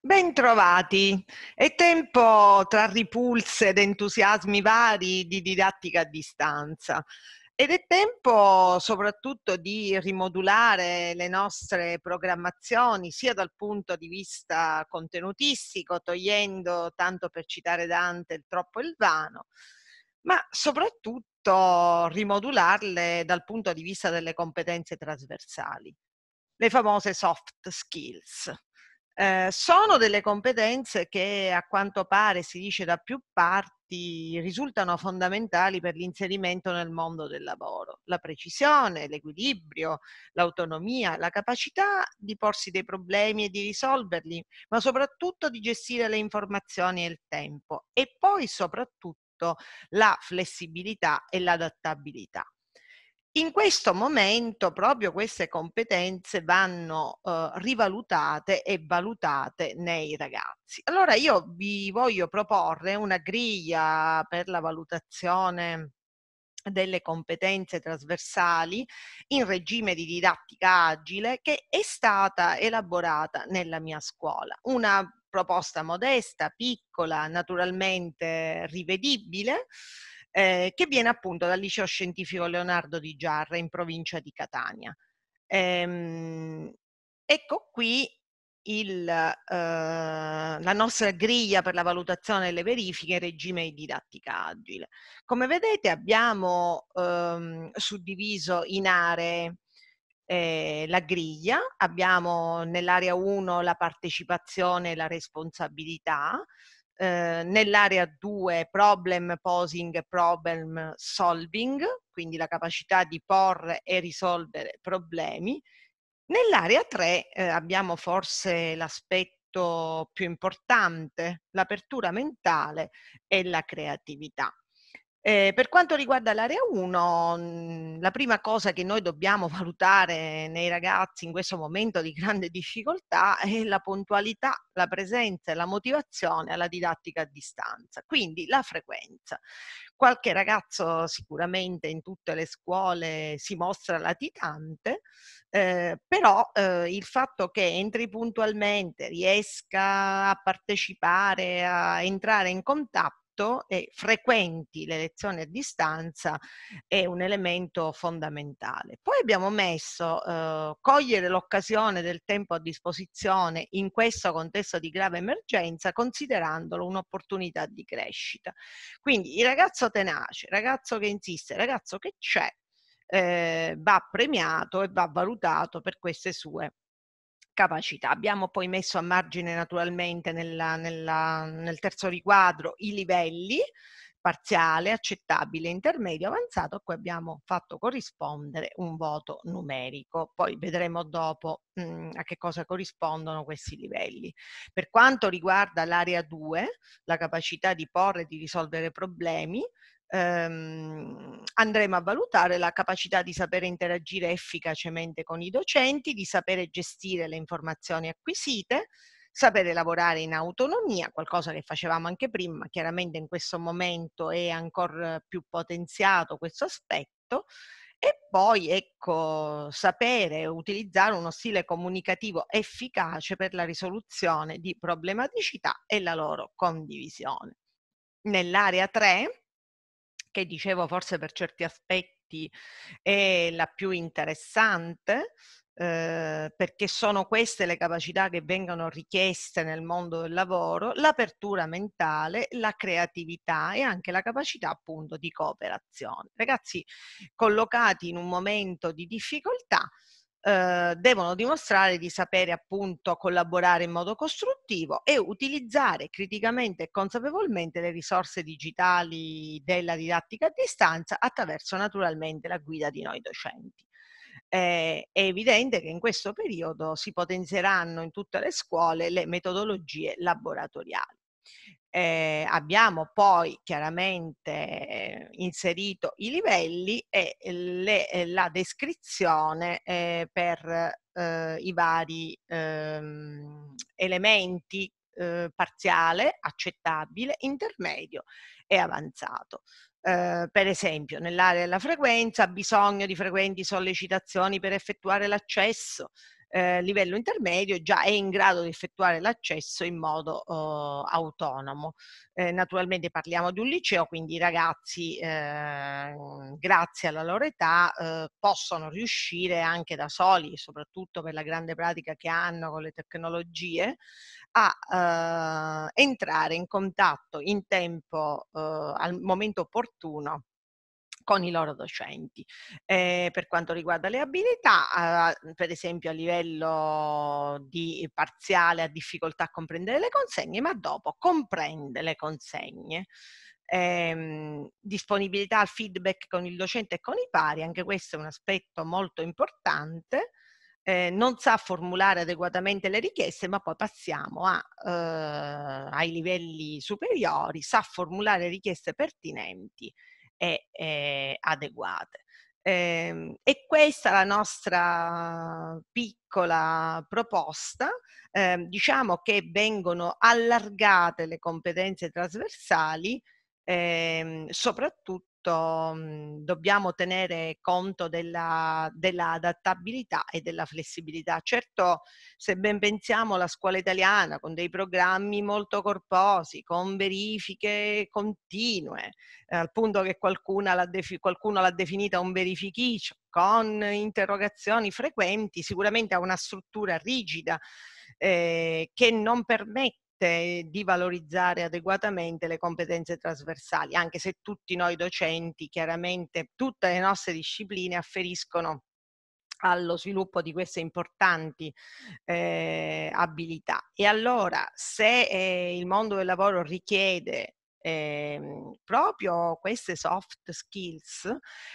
Bentrovati. È tempo tra ripulse ed entusiasmi vari di didattica a distanza. Ed è tempo soprattutto di rimodulare le nostre programmazioni sia dal punto di vista contenutistico, togliendo, tanto per citare Dante, il troppo e il vano, ma soprattutto rimodularle dal punto di vista delle competenze trasversali, le famose soft skills. Eh, sono delle competenze che a quanto pare si dice da più parti risultano fondamentali per l'inserimento nel mondo del lavoro. La precisione, l'equilibrio, l'autonomia, la capacità di porsi dei problemi e di risolverli, ma soprattutto di gestire le informazioni e il tempo e poi soprattutto la flessibilità e l'adattabilità. In questo momento proprio queste competenze vanno eh, rivalutate e valutate nei ragazzi. Allora io vi voglio proporre una griglia per la valutazione delle competenze trasversali in regime di didattica agile che è stata elaborata nella mia scuola. Una proposta modesta, piccola, naturalmente rivedibile, eh, che viene appunto dal liceo scientifico Leonardo di Giarra in provincia di Catania. Ehm, ecco qui il, eh, la nostra griglia per la valutazione delle verifiche in regime di didattica agile. Come vedete abbiamo ehm, suddiviso in aree eh, la griglia, abbiamo nell'area 1 la partecipazione e la responsabilità, eh, nell'area 2 problem posing, problem solving, quindi la capacità di porre e risolvere problemi. Nell'area 3 eh, abbiamo forse l'aspetto più importante, l'apertura mentale e la creatività. Eh, per quanto riguarda l'area 1, mhmm, la prima cosa che noi dobbiamo valutare nei ragazzi in questo momento di grande difficoltà è la puntualità, la presenza e la motivazione alla didattica a distanza, quindi la frequenza. Qualche ragazzo sicuramente in tutte le scuole si mostra latitante, eh, però eh, il fatto che entri puntualmente, riesca a partecipare, a entrare in contatto, remoto e frequenti le lezioni a distanza è un elemento fondamentale. Poi abbiamo messo eh, cogliere l'occasione del tempo a disposizione in questo contesto di grave emergenza considerandolo un'opportunità di crescita. Quindi il ragazzo tenace, il ragazzo che insiste, il ragazzo che c'è, eh, va premiato e va valutato per queste sue capacità. Abbiamo poi messo a margine naturalmente nella, nella, nel terzo riquadro i livelli parziale, accettabile, intermedio, avanzato, a cui abbiamo fatto corrispondere un voto numerico. Poi vedremo dopo mh, mm, a che cosa corrispondono questi livelli. Per quanto riguarda l'area 2, la capacità di porre e di risolvere problemi, ehm, andremo a valutare la capacità di sapere interagire efficacemente con i docenti, di sapere gestire le informazioni acquisite, sapere lavorare in autonomia, qualcosa che facevamo anche prima, ma chiaramente in questo momento è ancora più potenziato questo aspetto. E poi, ecco, sapere utilizzare uno stile comunicativo efficace per la risoluzione di problematicità e la loro condivisione. Nell'area 3 perché dicevo forse per certi aspetti è la più interessante, eh, perché sono queste le capacità che vengono richieste nel mondo del lavoro, l'apertura mentale, la creatività e anche la capacità appunto di cooperazione. Ragazzi collocati in un momento di difficoltà, eh, devono dimostrare di sapere appunto collaborare in modo costruttivo e utilizzare criticamente e consapevolmente le risorse digitali della didattica a distanza attraverso naturalmente la guida di noi docenti. Eh, è evidente che in questo periodo si potenzieranno in tutte le scuole le metodologie laboratoriali eh, abbiamo poi chiaramente eh, inserito i livelli e eh, le, eh, la descrizione eh, per eh, i vari ehm, elementi parziale, accettabile, intermedio e avanzato. Eh, per esempio, nell'area della frequenza, bisogno di frequenti sollecitazioni per effettuare l'accesso, eh, livello intermedio già è in grado di effettuare l'accesso in modo eh, autonomo. Eh, naturalmente parliamo di un liceo, quindi i ragazzi, ehm, grazie alla loro età, eh, possono riuscire anche da soli, soprattutto per la grande pratica che hanno con le tecnologie, a eh, entrare in contatto in tempo eh, al momento opportuno con i loro docenti. Eh, per quanto riguarda le abilità, eh, per esempio a livello di parziale ha difficoltà a comprendere le consegne, ma dopo comprende le consegne. Ehm, disponibilità al feedback con il docente e con i pari, anche questo è un aspetto molto importante. Eh, non sa formulare adeguatamente le richieste, ma poi passiamo a, eh, ai livelli superiori, sa formulare richieste pertinenti e eh, adeguate. Eh, e questa è la nostra piccola proposta, eh, diciamo che vengono allargate le competenze trasversali, ehm, soprattutto appunto mhmm, dobbiamo tenere conto della, della adattabilità e della flessibilità. Certo, se ben pensiamo la scuola italiana con dei programmi molto corposi, con verifiche continue, eh, al punto che qualcuno l'ha, defi- qualcuno l'ha definita un verifichicio, con interrogazioni frequenti, sicuramente ha una struttura rigida eh, che non permette permette di valorizzare adeguatamente le competenze trasversali, anche se tutti noi docenti, chiaramente tutte le nostre discipline afferiscono allo sviluppo di queste importanti eh, abilità. E allora se eh, il mondo del lavoro richiede eh, proprio queste soft skills,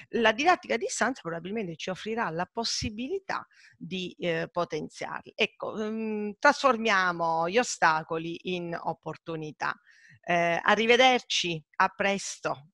la didattica a distanza probabilmente ci offrirà la possibilità di eh, potenziarli. Ecco, mh, mm, trasformiamo gli ostacoli in opportunità. Eh, arrivederci, a presto.